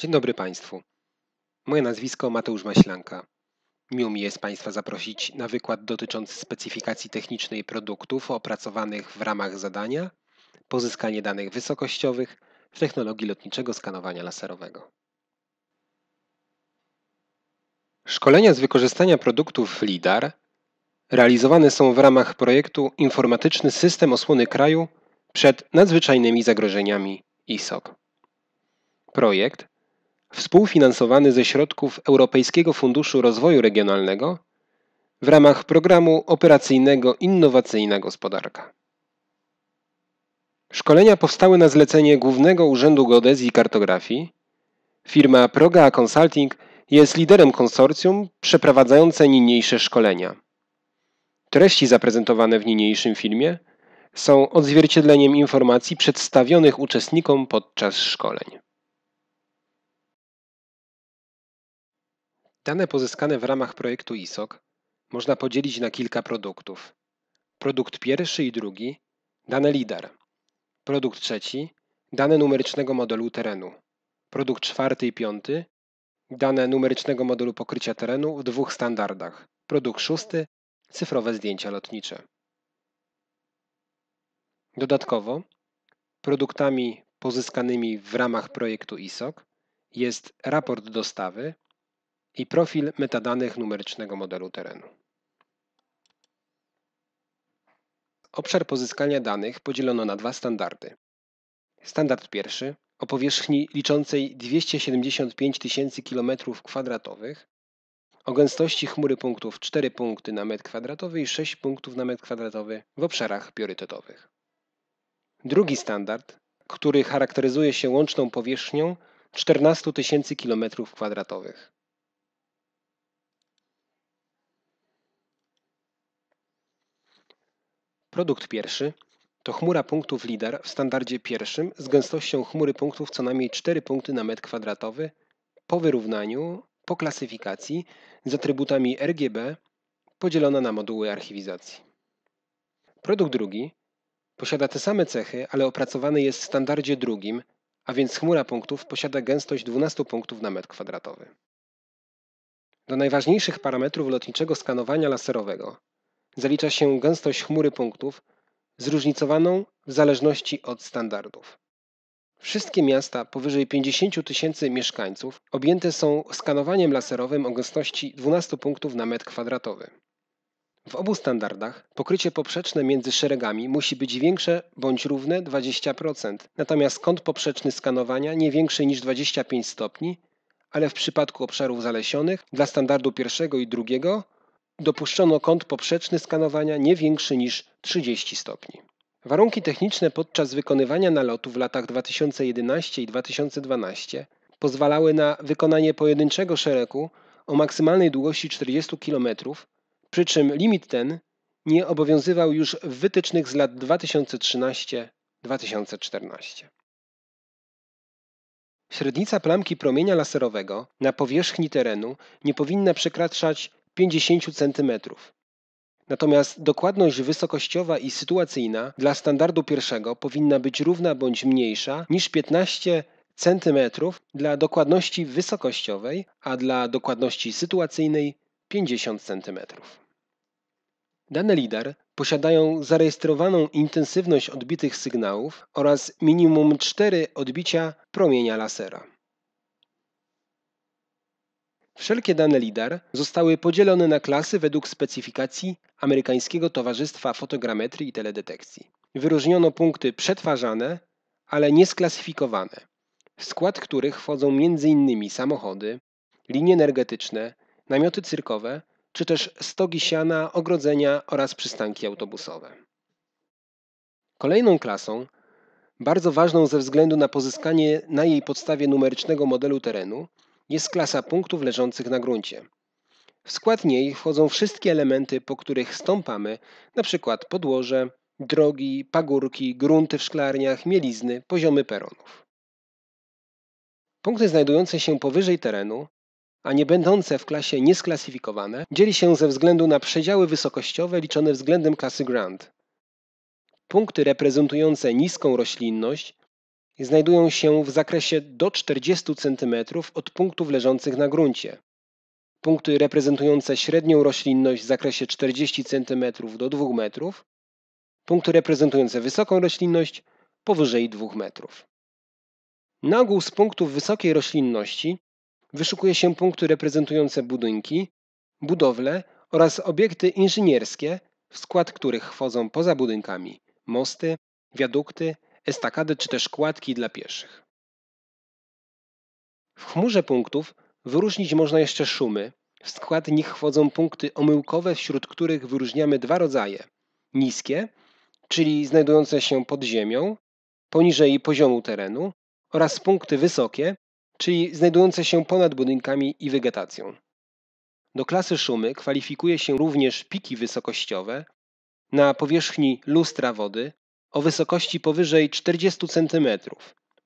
Dzień dobry Państwu. Moje nazwisko Mateusz Maślanka. Miło mi jest Państwa zaprosić na wykład dotyczący specyfikacji technicznej produktów opracowanych w ramach zadania pozyskanie danych wysokościowych w technologii lotniczego skanowania laserowego. Szkolenia z wykorzystania produktów LIDAR realizowane są w ramach projektu Informatyczny System Osłony Kraju przed nadzwyczajnymi zagrożeniami ISOC. Projekt współfinansowany ze środków Europejskiego Funduszu Rozwoju Regionalnego w ramach programu operacyjnego Innowacyjna Gospodarka. Szkolenia powstały na zlecenie Głównego Urzędu Geodezji i Kartografii. Firma Proga Consulting jest liderem konsorcjum przeprowadzające niniejsze szkolenia. Treści zaprezentowane w niniejszym filmie są odzwierciedleniem informacji przedstawionych uczestnikom podczas szkoleń. Dane pozyskane w ramach projektu ISOC można podzielić na kilka produktów. Produkt pierwszy i drugi dane LIDAR. Produkt trzeci dane numerycznego modelu terenu. Produkt czwarty i piąty dane numerycznego modelu pokrycia terenu w dwóch standardach. Produkt szósty cyfrowe zdjęcia lotnicze. Dodatkowo produktami pozyskanymi w ramach projektu ISOC jest raport dostawy i profil metadanych numerycznego modelu terenu. Obszar pozyskania danych podzielono na dwa standardy. Standard pierwszy o powierzchni liczącej 275 tysięcy km2 o gęstości chmury punktów 4 punkty na metr kwadratowy i 6 punktów na metr kwadratowy w obszarach priorytetowych. Drugi standard, który charakteryzuje się łączną powierzchnią 14 tysięcy km2. Produkt pierwszy to chmura punktów LIDAR w standardzie pierwszym z gęstością chmury punktów co najmniej 4 punkty na metr kwadratowy po wyrównaniu, po klasyfikacji z atrybutami RGB podzielona na moduły archiwizacji. Produkt drugi posiada te same cechy, ale opracowany jest w standardzie drugim, a więc chmura punktów posiada gęstość 12 punktów na metr kwadratowy. Do najważniejszych parametrów lotniczego skanowania laserowego zalicza się gęstość chmury punktów, zróżnicowaną w zależności od standardów. Wszystkie miasta powyżej 50 tysięcy mieszkańców objęte są skanowaniem laserowym o gęstości 12 punktów na metr kwadratowy. W obu standardach pokrycie poprzeczne między szeregami musi być większe bądź równe 20%, natomiast kąt poprzeczny skanowania nie większy niż 25 stopni, ale w przypadku obszarów zalesionych dla standardu pierwszego i drugiego dopuszczono kąt poprzeczny skanowania nie większy niż 30 stopni. Warunki techniczne podczas wykonywania nalotu w latach 2011 i 2012 pozwalały na wykonanie pojedynczego szeregu o maksymalnej długości 40 km, przy czym limit ten nie obowiązywał już w wytycznych z lat 2013-2014. Średnica plamki promienia laserowego na powierzchni terenu nie powinna przekraczać 50 cm. Natomiast dokładność wysokościowa i sytuacyjna dla standardu pierwszego powinna być równa bądź mniejsza niż 15 cm dla dokładności wysokościowej, a dla dokładności sytuacyjnej 50 cm. Dane LIDAR posiadają zarejestrowaną intensywność odbitych sygnałów oraz minimum 4 odbicia promienia lasera. Wszelkie dane LIDAR zostały podzielone na klasy według specyfikacji Amerykańskiego Towarzystwa Fotogrametrii i Teledetekcji. Wyróżniono punkty przetwarzane, ale niesklasyfikowane, w skład których wchodzą m.in. samochody, linie energetyczne, namioty cyrkowe, czy też stogi siana, ogrodzenia oraz przystanki autobusowe. Kolejną klasą, bardzo ważną ze względu na pozyskanie na jej podstawie numerycznego modelu terenu, jest klasa punktów leżących na gruncie. W skład niej wchodzą wszystkie elementy, po których stąpamy, np. podłoże, drogi, pagórki, grunty w szklarniach, mielizny, poziomy peronów. Punkty znajdujące się powyżej terenu, a nie będące w klasie niesklasyfikowane, dzieli się ze względu na przedziały wysokościowe liczone względem klasy Grand. Punkty reprezentujące niską roślinność znajdują się w zakresie do 40 cm od punktów leżących na gruncie. Punkty reprezentujące średnią roślinność w zakresie 40 cm do 2 m, punkty reprezentujące wysoką roślinność powyżej 2 m. Na ogół z punktów wysokiej roślinności wyszukuje się punkty reprezentujące budynki, budowle oraz obiekty inżynierskie, w skład których wchodzą poza budynkami mosty, wiadukty, estakady czy też kładki dla pieszych. W chmurze punktów wyróżnić można jeszcze szumy. W skład nich wchodzą punkty omyłkowe, wśród których wyróżniamy dwa rodzaje. Niskie, czyli znajdujące się pod ziemią, poniżej poziomu terenu, oraz punkty wysokie, czyli znajdujące się ponad budynkami i wegetacją. Do klasy szumy kwalifikuje się również piki wysokościowe na powierzchni lustra wody, o wysokości powyżej 40 cm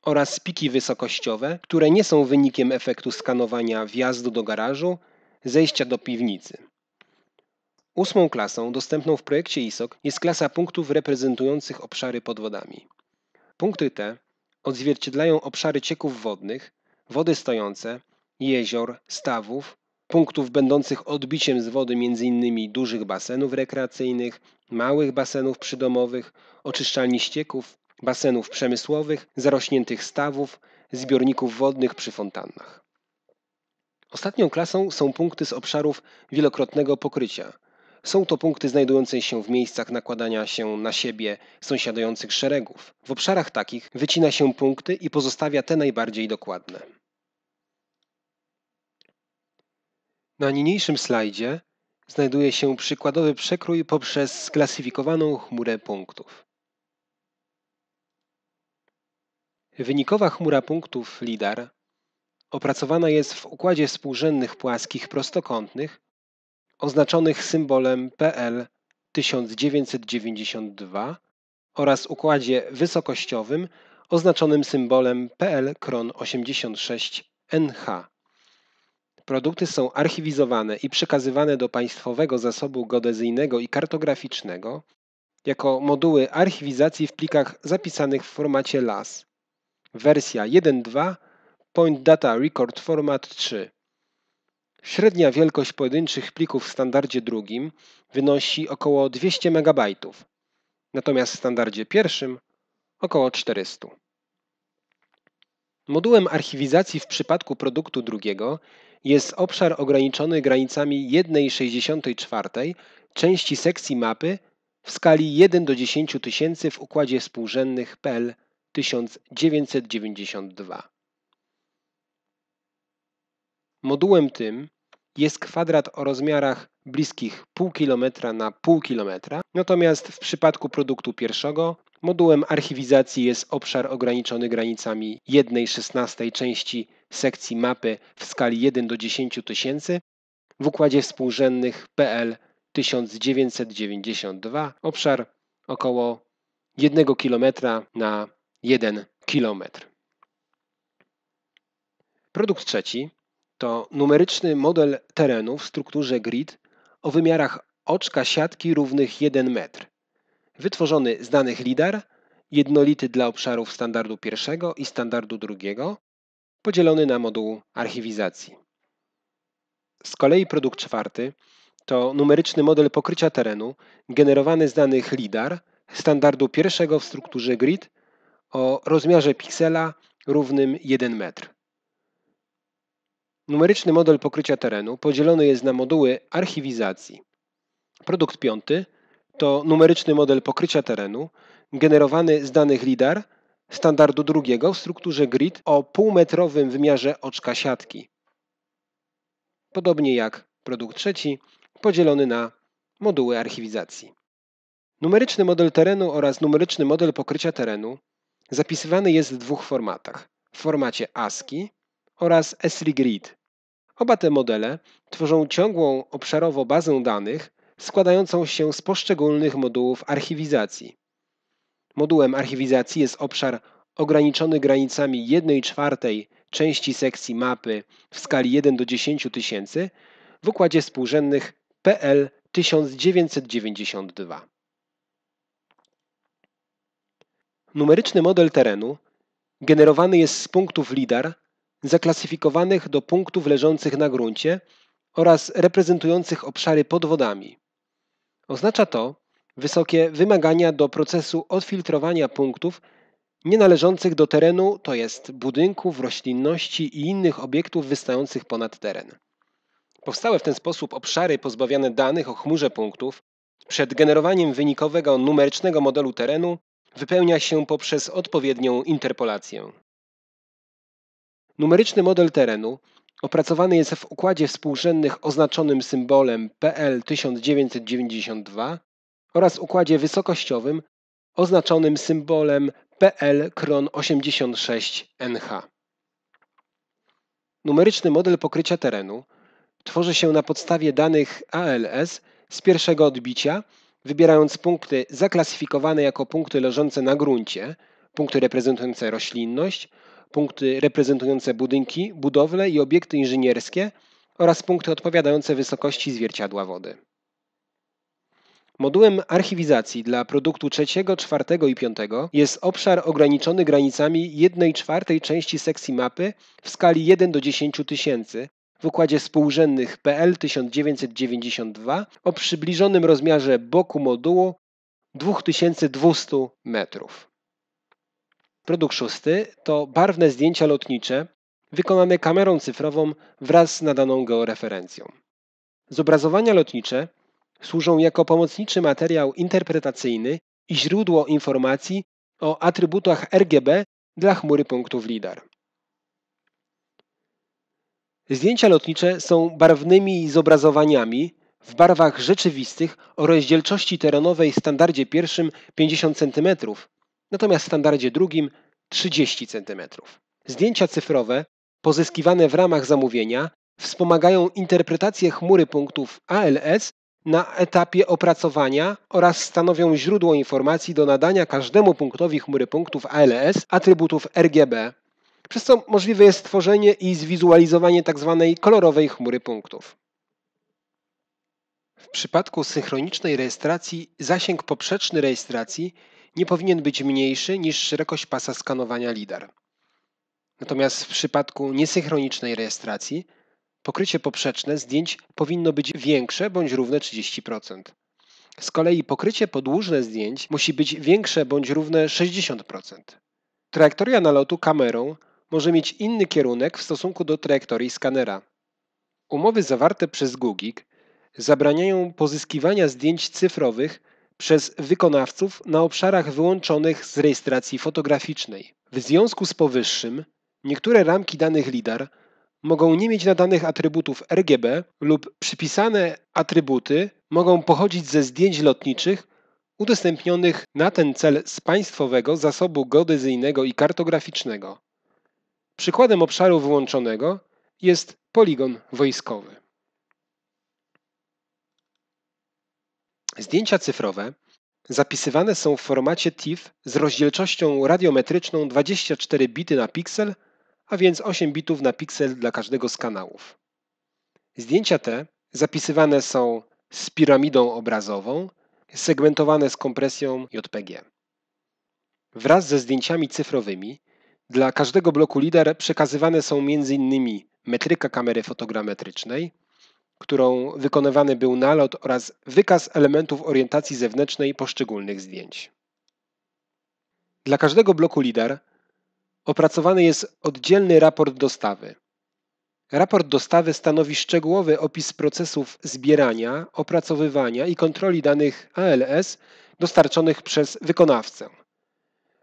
oraz piki wysokościowe, które nie są wynikiem efektu skanowania wjazdu do garażu, zejścia do piwnicy. Ósmą klasą dostępną w projekcie ISOC jest klasa punktów reprezentujących obszary pod wodami. Punkty te odzwierciedlają obszary cieków wodnych, wody stojące, jezior, stawów, punktów będących odbiciem z wody m.in. dużych basenów rekreacyjnych, małych basenów przydomowych, oczyszczalni ścieków, basenów przemysłowych, zarośniętych stawów, zbiorników wodnych przy fontannach. Ostatnią klasą są punkty z obszarów wielokrotnego pokrycia. Są to punkty znajdujące się w miejscach nakładania się na siebie sąsiadujących szeregów. W obszarach takich wycina się punkty i pozostawia te najbardziej dokładne. Na niniejszym slajdzie znajduje się przykładowy przekrój poprzez sklasyfikowaną chmurę punktów. Wynikowa chmura punktów LIDAR opracowana jest w układzie współrzędnych płaskich prostokątnych oznaczonych symbolem PL 1992 oraz układzie wysokościowym oznaczonym symbolem PL Kron 86 NH Produkty są archiwizowane i przekazywane do Państwowego Zasobu Geodezyjnego i Kartograficznego jako moduły archiwizacji w plikach zapisanych w formacie LAS. Wersja 1.2 Point Data Record Format 3. Średnia wielkość pojedynczych plików w standardzie drugim wynosi około 200 MB, natomiast w standardzie pierwszym około 400. Modułem archiwizacji w przypadku produktu drugiego jest obszar ograniczony granicami 1,64 części sekcji mapy w skali 1 do 10 tysięcy w układzie współrzędnych PL 1992. Modułem tym jest kwadrat o rozmiarach bliskich pół kilometra na pół kilometra, natomiast w przypadku produktu pierwszego Modułem archiwizacji jest obszar ograniczony granicami 1,16 części sekcji mapy w skali 1 do 10 tysięcy w układzie współrzędnych PL 1992, obszar około 1 km na 1 km. Produkt trzeci to numeryczny model terenu w strukturze grid o wymiarach oczka siatki równych 1 metr wytworzony z danych LIDAR, jednolity dla obszarów standardu pierwszego i standardu drugiego, podzielony na moduł archiwizacji. Z kolei produkt czwarty to numeryczny model pokrycia terenu generowany z danych LIDAR standardu pierwszego w strukturze grid o rozmiarze piksela równym 1 metr. Numeryczny model pokrycia terenu podzielony jest na moduły archiwizacji. Produkt piąty – to numeryczny model pokrycia terenu generowany z danych LIDAR standardu drugiego w strukturze grid o półmetrowym wymiarze oczka siatki. Podobnie jak produkt trzeci, podzielony na moduły archiwizacji. Numeryczny model terenu oraz numeryczny model pokrycia terenu zapisywany jest w dwóch formatach: w formacie ASCII oraz SRI Grid. Oba te modele tworzą ciągłą obszarowo bazę danych składającą się z poszczególnych modułów archiwizacji. Modułem archiwizacji jest obszar ograniczony granicami 1 czwartej części sekcji mapy w skali 1 do 10 tysięcy w układzie współrzędnych PL 1992. Numeryczny model terenu generowany jest z punktów LIDAR zaklasyfikowanych do punktów leżących na gruncie oraz reprezentujących obszary pod wodami. Oznacza to wysokie wymagania do procesu odfiltrowania punktów nienależących do terenu, to jest budynków, roślinności i innych obiektów wystających ponad teren. Powstałe w ten sposób obszary pozbawiane danych o chmurze punktów przed generowaniem wynikowego numerycznego modelu terenu wypełnia się poprzez odpowiednią interpolację. Numeryczny model terenu Opracowany jest w układzie współrzędnych oznaczonym symbolem PL 1992 oraz układzie wysokościowym oznaczonym symbolem PL Kron 86 NH. Numeryczny model pokrycia terenu tworzy się na podstawie danych ALS z pierwszego odbicia, wybierając punkty zaklasyfikowane jako punkty leżące na gruncie, punkty reprezentujące roślinność punkty reprezentujące budynki, budowle i obiekty inżynierskie oraz punkty odpowiadające wysokości zwierciadła wody. Modułem archiwizacji dla produktu trzeciego, czwartego i piątego jest obszar ograniczony granicami 1 czwartej części sekcji mapy w skali 1 do 10 tysięcy w układzie współrzędnych PL 1992 o przybliżonym rozmiarze boku modułu 2200 metrów. Produkt szósty to barwne zdjęcia lotnicze wykonane kamerą cyfrową wraz z nadaną georeferencją. Zobrazowania lotnicze służą jako pomocniczy materiał interpretacyjny i źródło informacji o atrybutach RGB dla chmury punktów LIDAR. Zdjęcia lotnicze są barwnymi zobrazowaniami w barwach rzeczywistych o rozdzielczości terenowej w standardzie pierwszym 50 cm natomiast w standardzie drugim 30 cm. Zdjęcia cyfrowe pozyskiwane w ramach zamówienia wspomagają interpretację chmury punktów ALS na etapie opracowania oraz stanowią źródło informacji do nadania każdemu punktowi chmury punktów ALS atrybutów RGB, przez co możliwe jest stworzenie i zwizualizowanie tzw. Tak kolorowej chmury punktów. W przypadku synchronicznej rejestracji zasięg poprzeczny rejestracji nie powinien być mniejszy niż szerokość pasa skanowania LIDAR. Natomiast w przypadku niesynchronicznej rejestracji pokrycie poprzeczne zdjęć powinno być większe bądź równe 30%. Z kolei pokrycie podłużne zdjęć musi być większe bądź równe 60%. Trajektoria nalotu kamerą może mieć inny kierunek w stosunku do trajektorii skanera. Umowy zawarte przez GUGIK zabraniają pozyskiwania zdjęć cyfrowych przez wykonawców na obszarach wyłączonych z rejestracji fotograficznej. W związku z powyższym niektóre ramki danych LIDAR mogą nie mieć nadanych atrybutów RGB lub przypisane atrybuty mogą pochodzić ze zdjęć lotniczych udostępnionych na ten cel z państwowego zasobu geodezyjnego i kartograficznego. Przykładem obszaru wyłączonego jest poligon wojskowy. Zdjęcia cyfrowe zapisywane są w formacie TIFF z rozdzielczością radiometryczną 24 bity na piksel, a więc 8 bitów na piksel dla każdego z kanałów. Zdjęcia te zapisywane są z piramidą obrazową, segmentowane z kompresją JPG. Wraz ze zdjęciami cyfrowymi dla każdego bloku LIDAR przekazywane są m.in. metryka kamery fotogrametrycznej, którą wykonywany był nalot oraz wykaz elementów orientacji zewnętrznej poszczególnych zdjęć. Dla każdego bloku LIDAR opracowany jest oddzielny raport dostawy. Raport dostawy stanowi szczegółowy opis procesów zbierania, opracowywania i kontroli danych ALS dostarczonych przez wykonawcę.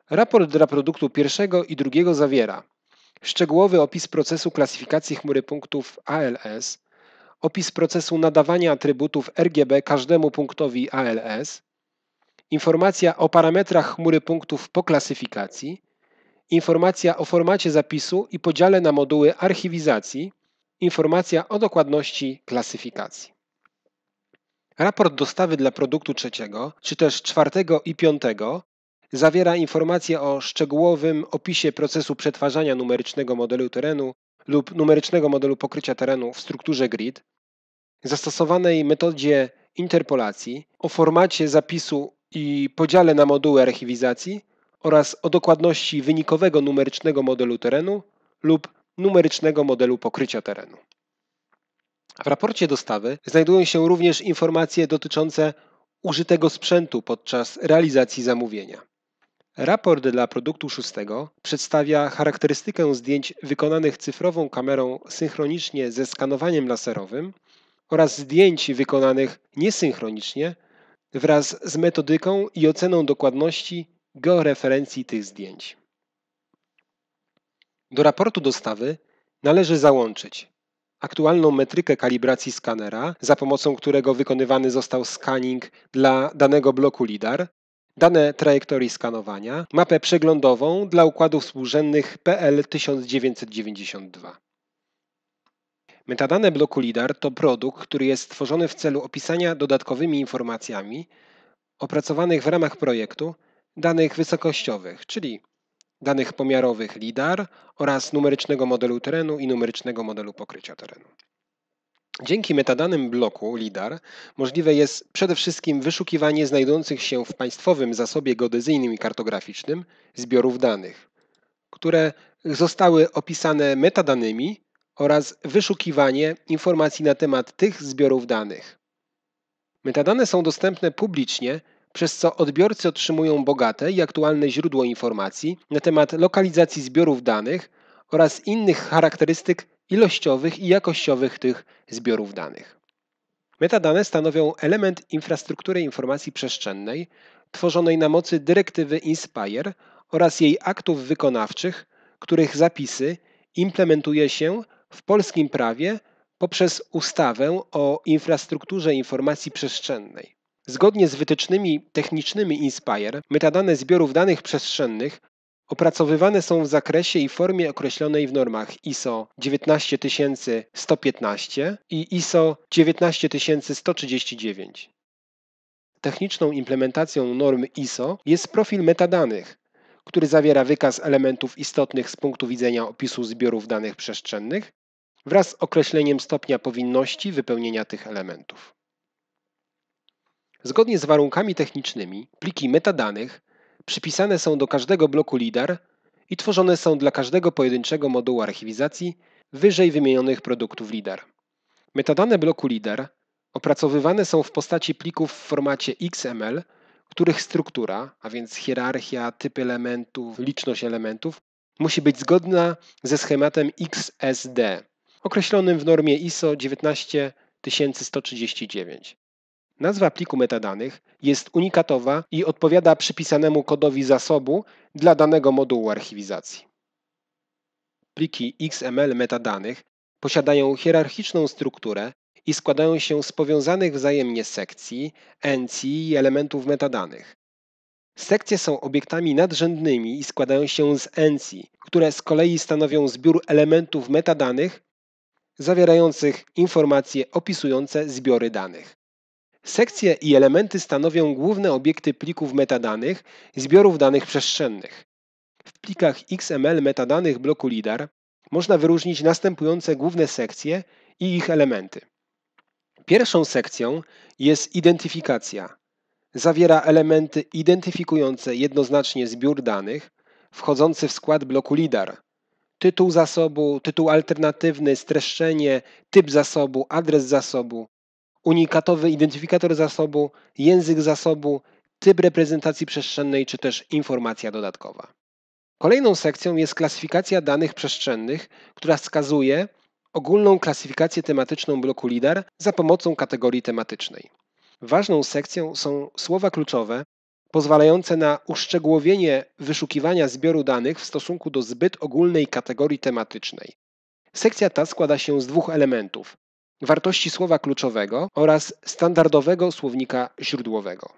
Raport dla produktu pierwszego i drugiego zawiera szczegółowy opis procesu klasyfikacji chmury punktów ALS, opis procesu nadawania atrybutów RGB każdemu punktowi ALS, informacja o parametrach chmury punktów po klasyfikacji, informacja o formacie zapisu i podziale na moduły archiwizacji, informacja o dokładności klasyfikacji. Raport dostawy dla produktu trzeciego, czy też czwartego i piątego zawiera informacje o szczegółowym opisie procesu przetwarzania numerycznego modelu terenu, lub numerycznego modelu pokrycia terenu w strukturze grid, zastosowanej metodzie interpolacji, o formacie zapisu i podziale na moduły archiwizacji oraz o dokładności wynikowego numerycznego modelu terenu lub numerycznego modelu pokrycia terenu. W raporcie dostawy znajdują się również informacje dotyczące użytego sprzętu podczas realizacji zamówienia. Raport dla produktu szóstego przedstawia charakterystykę zdjęć wykonanych cyfrową kamerą synchronicznie ze skanowaniem laserowym oraz zdjęć wykonanych niesynchronicznie wraz z metodyką i oceną dokładności georeferencji tych zdjęć. Do raportu dostawy należy załączyć aktualną metrykę kalibracji skanera, za pomocą którego wykonywany został scanning dla danego bloku LIDAR, dane trajektorii skanowania, mapę przeglądową dla układów współrzędnych PL1992. Metadane bloku LIDAR to produkt, który jest stworzony w celu opisania dodatkowymi informacjami opracowanych w ramach projektu danych wysokościowych, czyli danych pomiarowych LIDAR oraz numerycznego modelu terenu i numerycznego modelu pokrycia terenu. Dzięki metadanym bloku LIDAR możliwe jest przede wszystkim wyszukiwanie znajdujących się w państwowym zasobie geodezyjnym i kartograficznym zbiorów danych, które zostały opisane metadanymi oraz wyszukiwanie informacji na temat tych zbiorów danych. Metadane są dostępne publicznie, przez co odbiorcy otrzymują bogate i aktualne źródło informacji na temat lokalizacji zbiorów danych oraz innych charakterystyk ilościowych i jakościowych tych zbiorów danych. Metadane stanowią element infrastruktury informacji przestrzennej tworzonej na mocy dyrektywy INSPIRE oraz jej aktów wykonawczych, których zapisy implementuje się w polskim prawie poprzez ustawę o infrastrukturze informacji przestrzennej. Zgodnie z wytycznymi technicznymi INSPIRE, metadane zbiorów danych przestrzennych Opracowywane są w zakresie i formie określonej w normach ISO 19115 i ISO 19139. Techniczną implementacją norm ISO jest profil metadanych, który zawiera wykaz elementów istotnych z punktu widzenia opisu zbiorów danych przestrzennych wraz z określeniem stopnia powinności wypełnienia tych elementów. Zgodnie z warunkami technicznymi pliki metadanych przypisane są do każdego bloku LIDAR i tworzone są dla każdego pojedynczego modułu archiwizacji wyżej wymienionych produktów LIDAR. Metadane bloku LIDAR opracowywane są w postaci plików w formacie XML, których struktura, a więc hierarchia, typ elementów, liczność elementów, musi być zgodna ze schematem XSD, określonym w normie ISO 19139. Nazwa pliku metadanych jest unikatowa i odpowiada przypisanemu kodowi zasobu dla danego modułu archiwizacji. Pliki XML metadanych posiadają hierarchiczną strukturę i składają się z powiązanych wzajemnie sekcji, encji i elementów metadanych. Sekcje są obiektami nadrzędnymi i składają się z encji, które z kolei stanowią zbiór elementów metadanych zawierających informacje opisujące zbiory danych. Sekcje i elementy stanowią główne obiekty plików metadanych, zbiorów danych przestrzennych. W plikach XML metadanych bloku LIDAR można wyróżnić następujące główne sekcje i ich elementy. Pierwszą sekcją jest identyfikacja. Zawiera elementy identyfikujące jednoznacznie zbiór danych wchodzący w skład bloku LIDAR. Tytuł zasobu, tytuł alternatywny, streszczenie, typ zasobu, adres zasobu, unikatowy identyfikator zasobu, język zasobu, typ reprezentacji przestrzennej czy też informacja dodatkowa. Kolejną sekcją jest klasyfikacja danych przestrzennych, która wskazuje ogólną klasyfikację tematyczną bloku LIDAR za pomocą kategorii tematycznej. Ważną sekcją są słowa kluczowe pozwalające na uszczegółowienie wyszukiwania zbioru danych w stosunku do zbyt ogólnej kategorii tematycznej. Sekcja ta składa się z dwóch elementów: wartości słowa kluczowego oraz standardowego słownika źródłowego.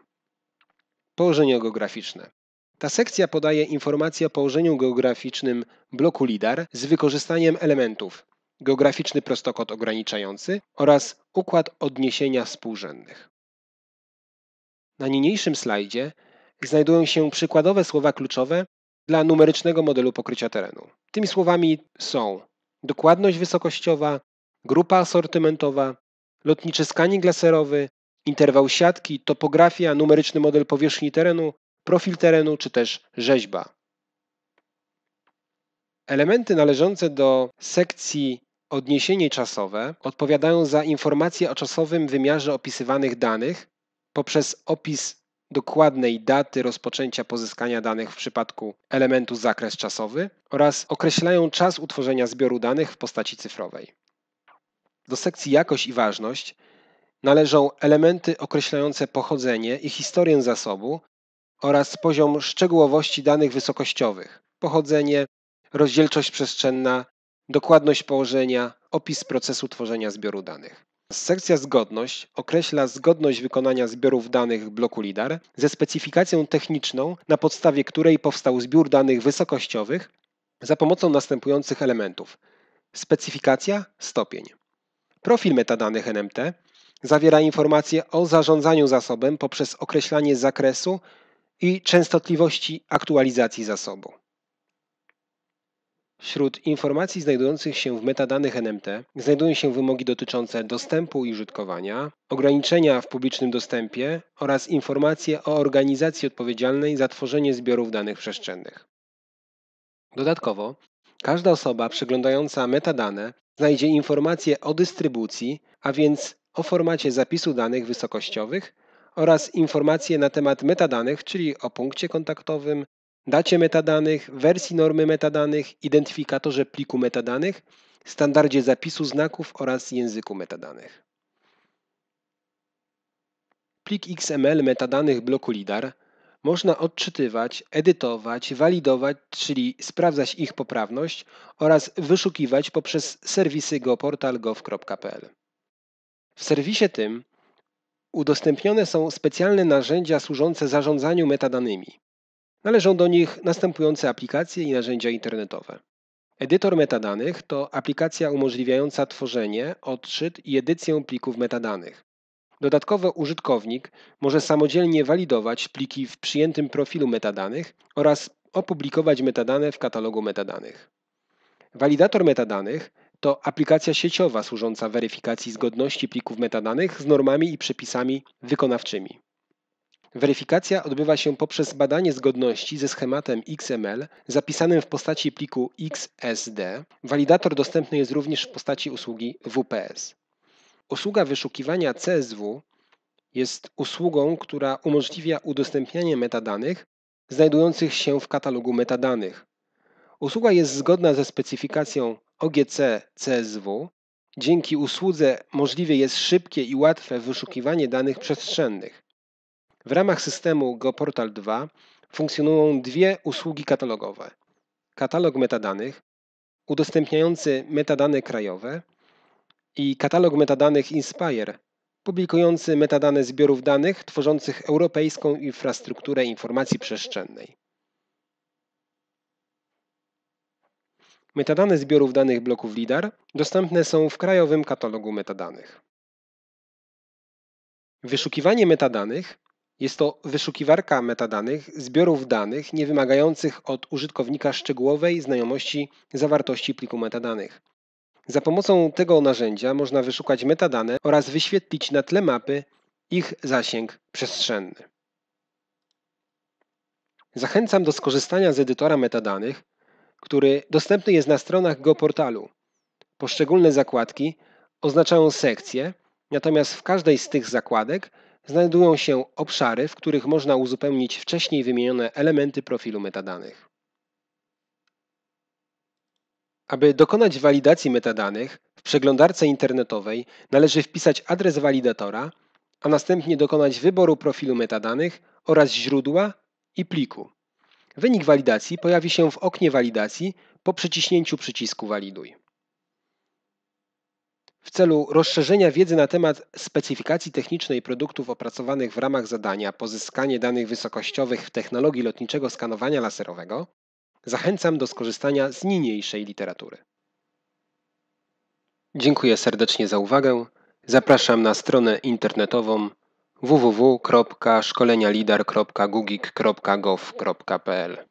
Położenie geograficzne. Ta sekcja podaje informacje o położeniu geograficznym bloku LIDAR z wykorzystaniem elementów geograficzny prostokąt ograniczający oraz układ odniesienia współrzędnych. Na niniejszym slajdzie znajdują się przykładowe słowa kluczowe dla numerycznego modelu pokrycia terenu. Tymi słowami są dokładność wysokościowa, grupa asortymentowa, lotniczy skanik laserowy, interwał siatki, topografia, numeryczny model powierzchni terenu, profil terenu czy też rzeźba. Elementy należące do sekcji odniesienie czasowe odpowiadają za informacje o czasowym wymiarze opisywanych danych poprzez opis dokładnej daty rozpoczęcia pozyskania danych w przypadku elementu zakres czasowy oraz określają czas utworzenia zbioru danych w postaci cyfrowej. Do sekcji jakość i ważność należą elementy określające pochodzenie i historię zasobu oraz poziom szczegółowości danych wysokościowych, pochodzenie, rozdzielczość przestrzenna, dokładność położenia, opis procesu tworzenia zbioru danych. Sekcja zgodność określa zgodność wykonania zbiorów danych bloku LIDAR ze specyfikacją techniczną, na podstawie której powstał zbiór danych wysokościowych za pomocą następujących elementów: specyfikacja, stopień. Profil metadanych NMT zawiera informacje o zarządzaniu zasobem poprzez określanie zakresu i częstotliwości aktualizacji zasobu. Wśród informacji znajdujących się w metadanych NMT znajdują się wymogi dotyczące dostępu i użytkowania, ograniczenia w publicznym dostępie oraz informacje o organizacji odpowiedzialnej za tworzenie zbiorów danych przestrzennych. Dodatkowo, każda osoba przeglądająca metadane znajdzie informacje o dystrybucji, a więc o formacie zapisu danych wysokościowych oraz informacje na temat metadanych, czyli o punkcie kontaktowym, dacie metadanych, wersji normy metadanych, identyfikatorze pliku metadanych, standardzie zapisu znaków oraz języku metadanych. Plik XML metadanych bloku LIDAR można odczytywać, edytować, walidować, czyli sprawdzać ich poprawność oraz wyszukiwać poprzez serwisy goportal.gov.pl. W serwisie tym udostępnione są specjalne narzędzia służące zarządzaniu metadanymi. Należą do nich następujące aplikacje i narzędzia internetowe. Edytor metadanych to aplikacja umożliwiająca tworzenie, odczyt i edycję plików metadanych. Dodatkowo użytkownik może samodzielnie walidować pliki w przyjętym profilu metadanych oraz opublikować metadane w katalogu metadanych. Walidator metadanych to aplikacja sieciowa służąca weryfikacji zgodności plików metadanych z normami i przepisami wykonawczymi. Weryfikacja odbywa się poprzez badanie zgodności ze schematem XML zapisanym w postaci pliku XSD. Walidator dostępny jest również w postaci usługi WPS. Usługa wyszukiwania CSW jest usługą, która umożliwia udostępnianie metadanych znajdujących się w katalogu metadanych. Usługa jest zgodna ze specyfikacją OGC CSW. Dzięki usłudze możliwe jest szybkie i łatwe wyszukiwanie danych przestrzennych. W ramach systemu GoPortal 2 funkcjonują dwie usługi katalogowe: katalog metadanych udostępniający metadane krajowe i katalog metadanych Inspire, publikujący metadane zbiorów danych tworzących europejską infrastrukturę informacji przestrzennej. Metadane zbiorów danych bloków LIDAR dostępne są w Krajowym Katalogu Metadanych. Wyszukiwanie metadanych jest to wyszukiwarka metadanych zbiorów danych niewymagających od użytkownika szczegółowej znajomości zawartości pliku metadanych. Za pomocą tego narzędzia można wyszukać metadane oraz wyświetlić na tle mapy ich zasięg przestrzenny. Zachęcam do skorzystania z edytora metadanych, który dostępny jest na stronach geoportalu. Poszczególne zakładki oznaczają sekcje, natomiast w każdej z tych zakładek znajdują się obszary, w których można uzupełnić wcześniej wymienione elementy profilu metadanych. Aby dokonać walidacji metadanych, w przeglądarce internetowej należy wpisać adres walidatora, a następnie dokonać wyboru profilu metadanych oraz źródła i pliku. Wynik walidacji pojawi się w oknie walidacji po przyciśnięciu przycisku Waliduj. W celu rozszerzenia wiedzy na temat specyfikacji technicznej produktów opracowanych w ramach zadania Pozyskanie danych wysokościowych w technologii lotniczego skanowania laserowego, Zachęcam do skorzystania z niniejszej literatury. Dziękuję serdecznie za uwagę. Zapraszam na stronę internetową www.szkolenialidar.gugik.gov.pl